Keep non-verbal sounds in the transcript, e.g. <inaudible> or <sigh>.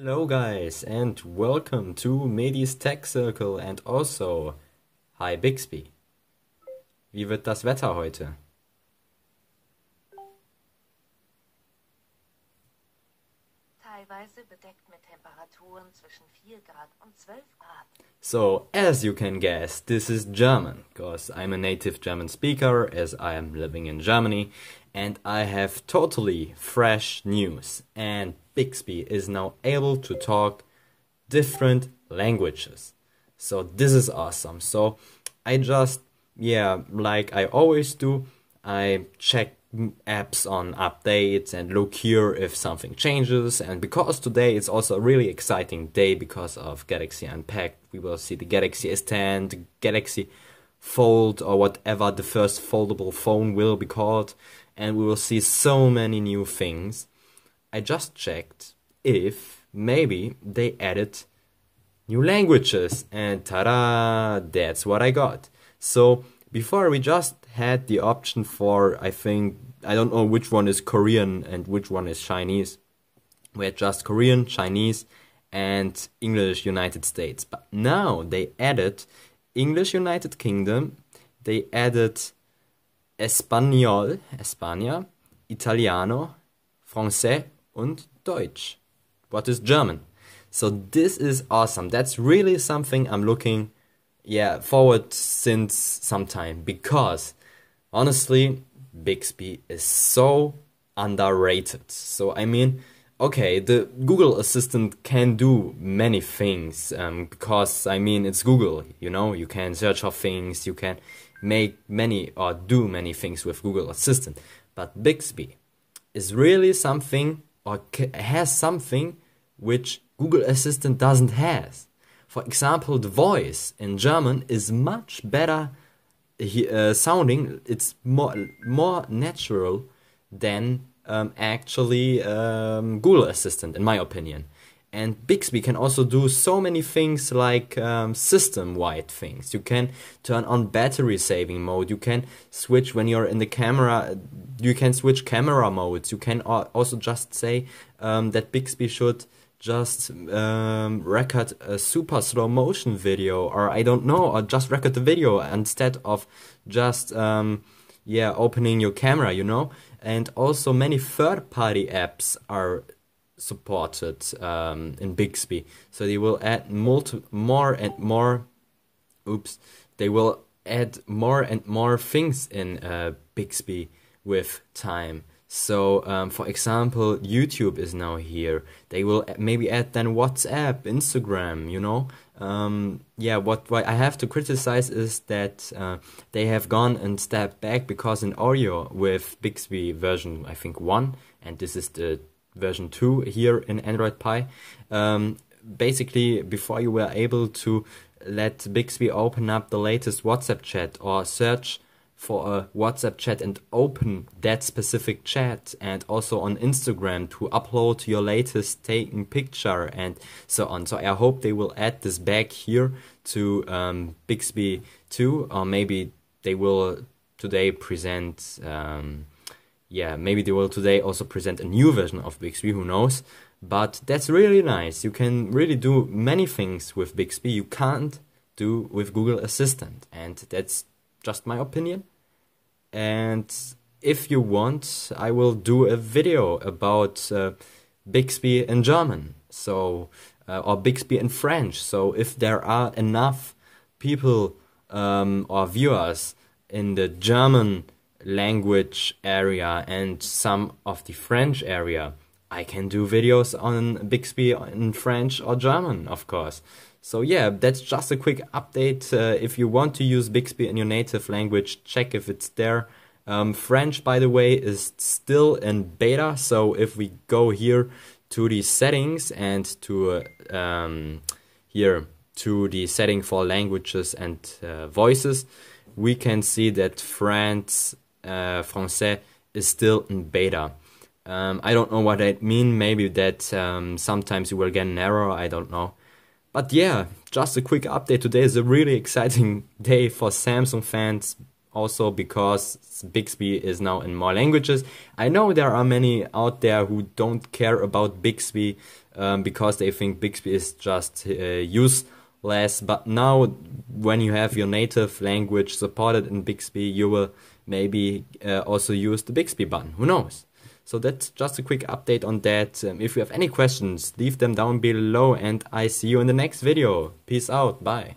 Hello guys and welcome to Medis Tech Circle and also Hi Bixby. Wie wird das Wetter heute? Teilweise bedeckt mit Temperaturen zwischen 4 Grad und 12 Grad. So, as you can guess, this is German, because I'm a native German speaker as I am living in Germany and I have totally fresh news and Bixby is now able to talk different languages. So this is awesome. So I just yeah, like I always do, I check apps on updates and look here if something changes and because today it's also a really exciting day because of Galaxy Unpacked we will see the Galaxy S10 the Galaxy Fold or whatever the first foldable phone will be called and we will see so many new things. I just checked if maybe they added new languages and ta-da, that's what I got. So before we just had the option for, I think, I don't know which one is Korean and which one is Chinese. We had just Korean, Chinese, and English United States. But now they added English United Kingdom, they added Español, España, Italiano, Francais, and Deutsch. What is German? So this is awesome. That's really something I'm looking yeah, forward since some time because honestly, Bixby is so underrated. So I mean, okay, the Google Assistant can do many things um, because I mean it's Google. You know, you can search for things, you can make many or do many things with Google Assistant, but Bixby is really something or has something which Google Assistant doesn't has. For example, the voice in German is much better uh, sounding. It's more more natural than um, actually um, Google Assistant, in my opinion and Bixby can also do so many things like um, system wide things. You can turn on battery saving mode, you can switch when you're in the camera, you can switch camera modes, you can also just say um, that Bixby should just um, record a super slow motion video or I don't know, or just record the video instead of just. Um, yeah, opening your camera, you know, and also many third-party apps are supported um, in Bixby. So they will add multi- more and more. Oops, they will add more and more things in uh, Bixby with time. So, um, for example, YouTube is now here. They will maybe add then WhatsApp, Instagram. You know, um, yeah. What, what I have to criticize is that uh, they have gone and stepped back because in Oreo with Bixby version, I think one, and this is the version 2 here in Android Pie. Um, basically, before you were able to let Bixby open up the latest WhatsApp chat or search for a WhatsApp chat and open that specific chat and also on Instagram to upload your latest taken picture and so on. So I hope they will add this back here to um, Bixby 2 or maybe they will today present um, yeah, maybe they will today also present a new version of Bixby, who knows? But that's really nice. You can really do many things with Bixby you can't do with Google Assistant, and that's just my opinion. And if you want, I will do a video about uh, Bixby in German, so uh, or Bixby in French. So if there are enough people um, or viewers in the German language area and some of the French area. I can do videos on Bixby in French or German, of course. So yeah, that's just a quick update. Uh, if you want to use Bixby in your native language, check if it's there. Um, French, by the way, is still in beta. So if we go here to the settings and to uh, um, here to the setting for languages and uh, voices, we can see that France uh, eh, Francais is still in beta. Um, I don't know what that mean. Maybe that um, sometimes you will get an error. I don't know. But yeah, just a quick update. Today is a really exciting <laughs> day for Samsung fans. Also because Bixby is now in more languages. I know there are many out there who don't care about Bixby um, because they think Bixby is just uh, less. But now, when you have your native language supported in Bixby, you will maybe uh, also use the Bixby button. Who knows? So that's just a quick update on that. Um, if you have any questions, leave them down below, and I see you in the next video. Peace out. Bye.